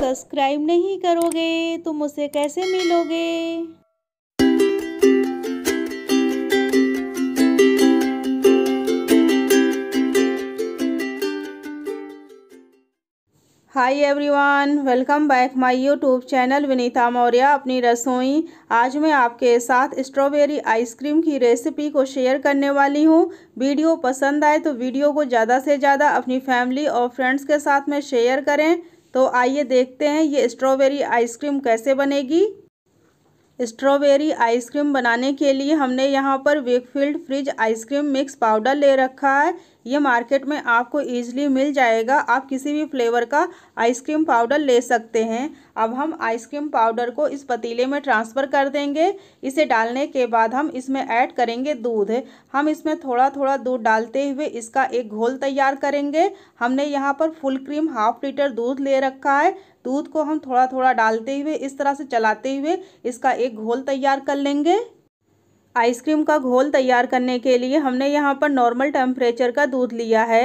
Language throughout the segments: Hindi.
सब्सक्राइब नहीं करोगे तो मुझसे कैसे मिलोगे hi everyone welcome back my YouTube channel Vinita Maurya अपनी रसोई आज मैं आपके साथ स्ट्रॉबेरी आइसक्रीम की रेसिपी को शेयर करने वाली हूँ वीडियो पसंद आए तो वीडियो को ज़्यादा से ज़्यादा अपनी फैमिली और फ्रेंड्स के साथ में शेयर करें तो आइए देखते हैं ये स्ट्रॉबेरी आइसक्रीम कैसे बनेगी स्ट्रॉबेरी आइसक्रीम बनाने के लिए हमने यहाँ पर Wakefield fridge ice cream mix powder ले रखा है ये मार्केट में आपको ईजिली मिल जाएगा आप किसी भी फ्लेवर का आइसक्रीम पाउडर ले सकते हैं अब हम आइसक्रीम पाउडर को इस पतीले में ट्रांसफ़र कर देंगे इसे डालने के बाद हम इसमें ऐड करेंगे दूध हम इसमें थोड़ा थोड़ा दूध डालते हुए इसका एक घोल तैयार करेंगे हमने यहाँ पर फुल क्रीम हाफ लीटर दूध ले रखा है दूध को हम थोड़ा थोड़ा डालते हुए इस तरह से चलाते हुए इसका एक घोल तैयार कर लेंगे आइसक्रीम का घोल तैयार करने के लिए हमने यहाँ पर नॉर्मल टेम्परेचर का दूध लिया है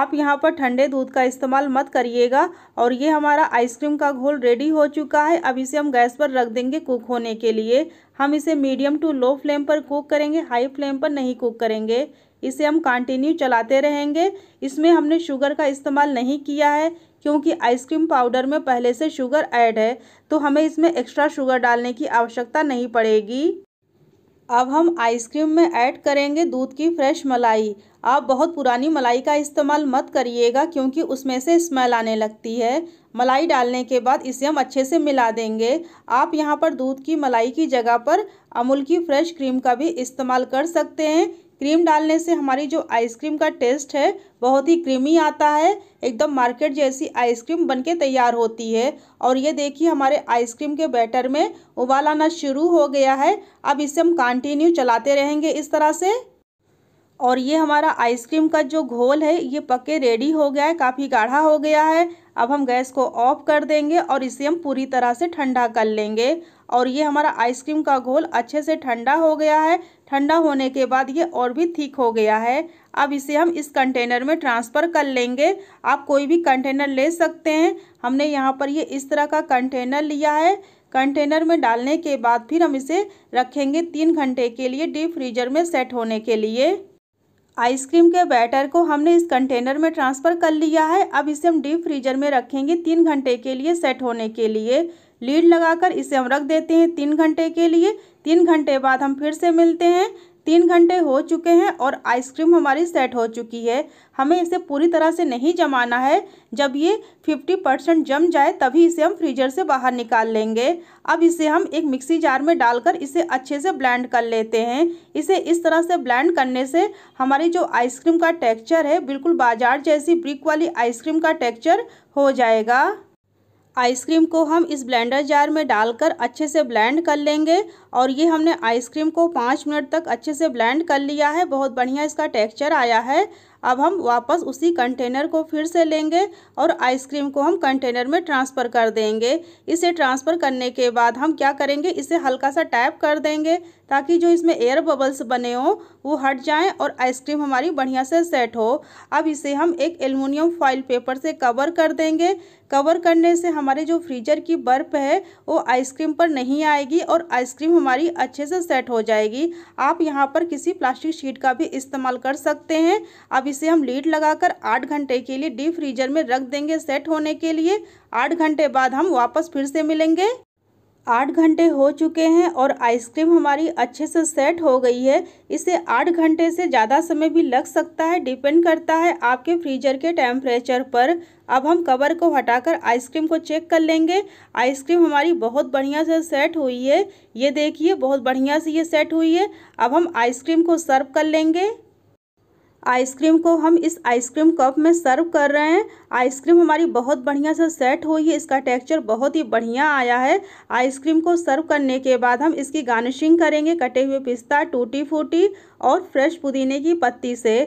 आप यहाँ पर ठंडे दूध का इस्तेमाल मत करिएगा और ये हमारा आइसक्रीम का घोल रेडी हो चुका है अब इसे हम गैस पर रख देंगे कुक होने के लिए हम इसे मीडियम टू लो फ्लेम पर कुक करेंगे हाई फ्लेम पर नहीं कुक करेंगे इसे हम कंटिन्यू चलाते रहेंगे इसमें हमने शुगर का इस्तेमाल नहीं किया है क्योंकि आइसक्रीम पाउडर में पहले से शुगर ऐड है तो हमें इसमें एक्स्ट्रा शुगर डालने की आवश्यकता नहीं पड़ेगी अब हम आइसक्रीम में ऐड करेंगे दूध की फ्रेश मलाई आप बहुत पुरानी मलाई का इस्तेमाल मत करिएगा क्योंकि उसमें से स्मेल आने लगती है मलाई डालने के बाद इसे हम अच्छे से मिला देंगे आप यहाँ पर दूध की मलाई की जगह पर अमूल की फ्रेश क्रीम का भी इस्तेमाल कर सकते हैं क्रीम डालने से हमारी जो आइसक्रीम का टेस्ट है बहुत ही क्रीमी आता है एकदम मार्केट जैसी आइसक्रीम बनके तैयार होती है और ये देखिए हमारे आइसक्रीम के बैटर में उबाल आना शुरू हो गया है अब इसे हम कंटिन्यू चलाते रहेंगे इस तरह से और ये हमारा आइसक्रीम का जो घोल है ये पके रेडी हो गया है काफ़ी गाढ़ा हो गया है अब हम गैस को ऑफ कर देंगे और इसे हम पूरी तरह से ठंडा कर लेंगे और ये हमारा आइसक्रीम का घोल अच्छे से ठंडा हो गया है ठंडा होने के बाद ये और भी ठीक हो गया है अब इसे हम इस कंटेनर में ट्रांसफ़र कर लेंगे आप कोई भी कंटेनर ले सकते हैं हमने यहाँ पर ये इस तरह का कंटेनर लिया है कंटेनर में डालने के बाद फिर हम इसे रखेंगे तीन घंटे के लिए डीप फ्रीजर में सेट होने के लिए आइसक्रीम के बैटर को हमने इस कंटेनर में ट्रांसफ़र कर लिया है अब इसे हम डीप फ्रीजर में रखेंगे तीन घंटे के लिए सेट होने के लिए लीड लगाकर इसे हम रख देते हैं तीन घंटे के लिए तीन घंटे बाद हम फिर से मिलते हैं तीन घंटे हो चुके हैं और आइसक्रीम हमारी सेट हो चुकी है हमें इसे पूरी तरह से नहीं जमाना है जब ये 50 परसेंट जम जाए तभी इसे हम फ्रीजर से बाहर निकाल लेंगे अब इसे हम एक मिक्सी जार में डालकर इसे अच्छे से ब्लेंड कर लेते हैं इसे इस तरह से ब्लेंड करने से हमारी जो आइसक्रीम का टेक्स्चर है बिल्कुल बाजार जैसी ब्रिक वाली आइसक्रीम का टेक्स्चर हो जाएगा आइसक्रीम को हम इस ब्लेंडर जार में डालकर अच्छे से ब्लेंड कर लेंगे और ये हमने आइसक्रीम को पाँच मिनट तक अच्छे से ब्लेंड कर लिया है बहुत बढ़िया इसका टेक्सचर आया है अब हम वापस उसी कंटेनर को फिर से लेंगे और आइसक्रीम को हम कंटेनर में ट्रांसफ़र कर देंगे इसे ट्रांसफ़र करने के बाद हम क्या करेंगे इसे हल्का सा टैप कर देंगे ताकि जो इसमें एयर बबल्स बने हों वो हट जाएं और आइसक्रीम हमारी बढ़िया से सेट हो अब इसे हम एक एलमिनियम फॉइल पेपर से कवर कर देंगे कवर करने से हमारे जो फ्रीजर की बर्फ़ है वो आइसक्रीम पर नहीं आएगी और आइसक्रीम हमारी अच्छे से सेट हो जाएगी आप यहाँ पर किसी प्लास्टिक शीट का भी इस्तेमाल कर सकते हैं अब इस इसे हम लीड लगाकर आठ घंटे के लिए डीप फ्रीजर में रख देंगे सेट होने के लिए आठ घंटे बाद हम वापस फिर से मिलेंगे आठ घंटे हो चुके हैं और आइसक्रीम हमारी अच्छे से सेट हो गई है इसे आठ घंटे से ज़्यादा समय भी लग सकता है डिपेंड करता है आपके फ्रीजर के टेम्परेचर पर अब हम कवर को हटाकर आइसक्रीम को चेक कर लेंगे आइसक्रीम हमारी बहुत बढ़िया से सेट हुई है ये देखिए बहुत बढ़िया से ये सेट हुई है अब हम आइसक्रीम को सर्व कर लेंगे आइसक्रीम को हम इस आइसक्रीम कप में सर्व कर रहे हैं आइसक्रीम हमारी बहुत बढ़िया से सेट हुई है इसका टेक्सचर बहुत ही बढ़िया आया है आइसक्रीम को सर्व करने के बाद हम इसकी गार्निशिंग करेंगे कटे हुए पिस्ता टूटी फूटी और फ्रेश पुदीने की पत्ती से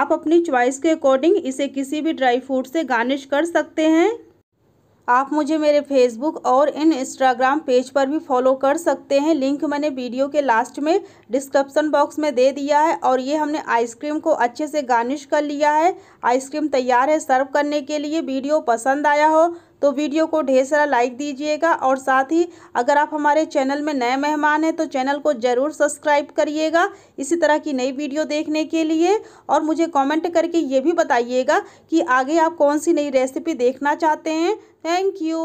आप अपनी च्वाइस के अकॉर्डिंग इसे किसी भी ड्राई फ्रूट से गार्निश कर सकते हैं आप मुझे मेरे फेसबुक और इन इंस्टाग्राम पेज पर भी फॉलो कर सकते हैं लिंक मैंने वीडियो के लास्ट में डिस्क्रिप्सन बॉक्स में दे दिया है और ये हमने आइसक्रीम को अच्छे से गार्निश कर लिया है आइसक्रीम तैयार है सर्व करने के लिए वीडियो पसंद आया हो तो वीडियो को ढेर सारा लाइक दीजिएगा और साथ ही अगर आप हमारे चैनल में नए मेहमान हैं तो चैनल को ज़रूर सब्सक्राइब करिएगा इसी तरह की नई वीडियो देखने के लिए और मुझे कमेंट करके ये भी बताइएगा कि आगे आप कौन सी नई रेसिपी देखना चाहते हैं थैंक यू